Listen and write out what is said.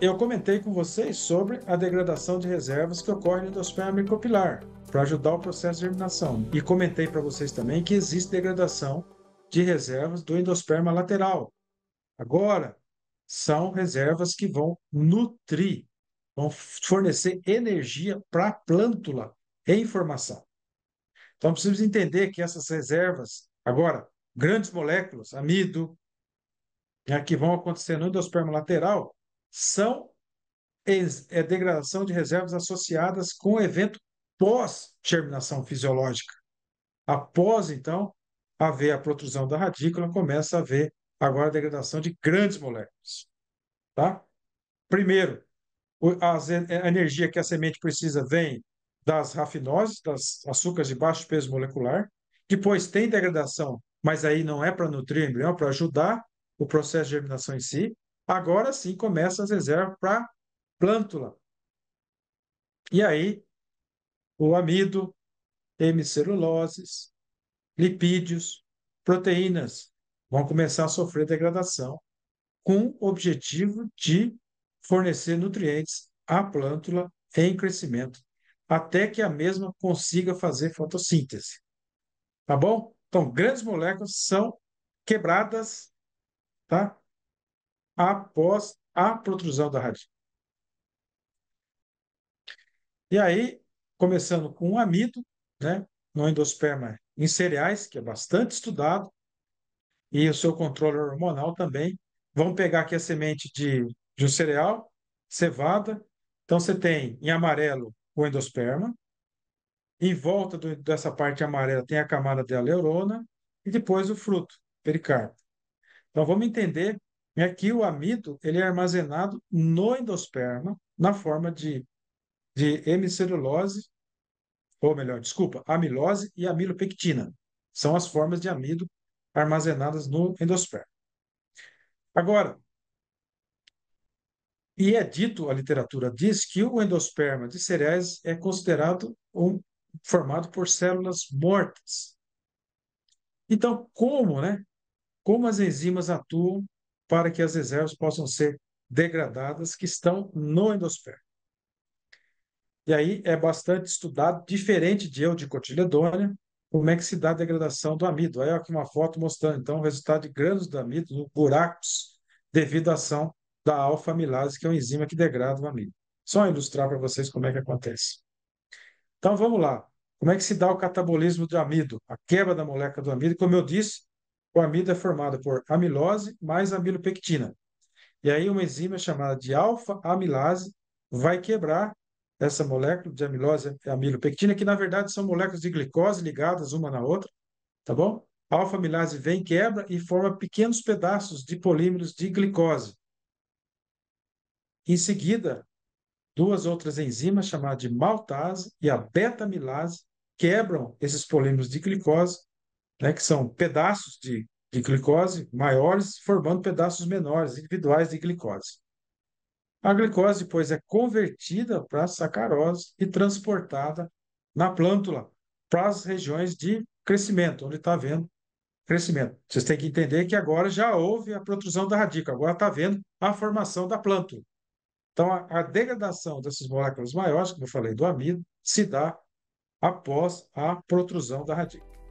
eu comentei com vocês sobre a degradação de reservas que ocorre no endosperma micropilar para ajudar o processo de germinação. E comentei para vocês também que existe degradação de reservas do endosperma lateral. Agora, são reservas que vão nutrir, vão fornecer energia para a plântula em formação. Então, precisamos entender que essas reservas, agora, grandes moléculas, amido, né, que vão acontecer no endosperma lateral, são é degradação de reservas associadas com o evento pós-germinação fisiológica. Após, então, haver a protrusão da radícula, começa a haver agora a degradação de grandes moléculas. Tá? Primeiro, é, é, a energia que a semente precisa vem das rafinoses, das açúcares de baixo peso molecular. Depois tem degradação, mas aí não é para nutrir o embrião, é para ajudar o processo de germinação em si. Agora sim começa as reservas para plântula. E aí, o amido, hemiceluloses, lipídios, proteínas vão começar a sofrer degradação com o objetivo de fornecer nutrientes à plântula em crescimento, até que a mesma consiga fazer fotossíntese. Tá bom? Então, grandes moléculas são quebradas, tá? após a protrusão da radícula. E aí, começando com o amido, né, no endosperma em cereais, que é bastante estudado, e o seu controle hormonal também. Vamos pegar aqui a semente de, de um cereal, cevada. Então, você tem em amarelo o endosperma. Em volta do, dessa parte amarela tem a camada de aleurona e depois o fruto, pericarpo. Então, vamos entender é e aqui o amido ele é armazenado no endosperma na forma de, de hemicelulose, ou melhor, desculpa, amilose e amilopectina. São as formas de amido armazenadas no endosperma. Agora, e é dito, a literatura diz que o endosperma de cereais é considerado um, formado por células mortas. Então, como, né? Como as enzimas atuam para que as reservas possam ser degradadas que estão no endosperma. E aí é bastante estudado, diferente de eu de cotiledônia, como é que se dá a degradação do amido. Aí aqui uma foto mostrando, então, o resultado de grãos do amido, buracos, devido à ação da alfa-amilase, que é uma enzima que degrada o amido. Só ilustrar para vocês como é que acontece. Então, vamos lá. Como é que se dá o catabolismo do amido, a quebra da molécula do amido? Como eu disse, o amido é formado por amilose mais amilopectina. E aí uma enzima chamada de alfa-amilase vai quebrar essa molécula de amilose e amilopectina, que na verdade são moléculas de glicose ligadas uma na outra, tá bom? A alfa-amilase vem, quebra e forma pequenos pedaços de polímeros de glicose. Em seguida, duas outras enzimas chamadas de maltase e a beta-amilase quebram esses polímeros de glicose né, que são pedaços de, de glicose maiores formando pedaços menores, individuais de glicose. A glicose depois é convertida para sacarose e transportada na plântula para as regiões de crescimento, onde está vendo crescimento. Vocês têm que entender que agora já houve a protrusão da radícula, agora está vendo a formação da plântula. Então, a, a, degradação dessas moléculas maiores, como eu falei, do amido, se dá após a protrusão da radícula.